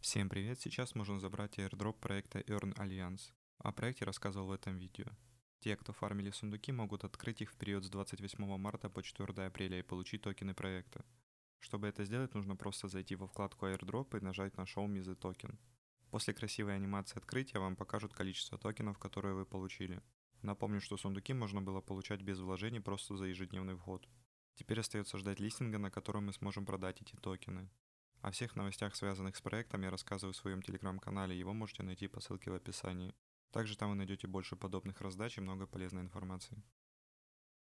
Всем привет, сейчас можно забрать airdrop проекта Earn Alliance. О проекте рассказывал в этом видео. Те, кто фармили сундуки, могут открыть их в период с 28 марта по 4 апреля и получить токены проекта. Чтобы это сделать, нужно просто зайти во вкладку Airdrop и нажать на Show Me the Token. После красивой анимации открытия вам покажут количество токенов, которые вы получили. Напомню, что сундуки можно было получать без вложений просто за ежедневный вход. Теперь остается ждать листинга, на котором мы сможем продать эти токены. О всех новостях, связанных с проектом, я рассказываю в своем телеграм-канале, его можете найти по ссылке в описании. Также там вы найдете больше подобных раздач и много полезной информации.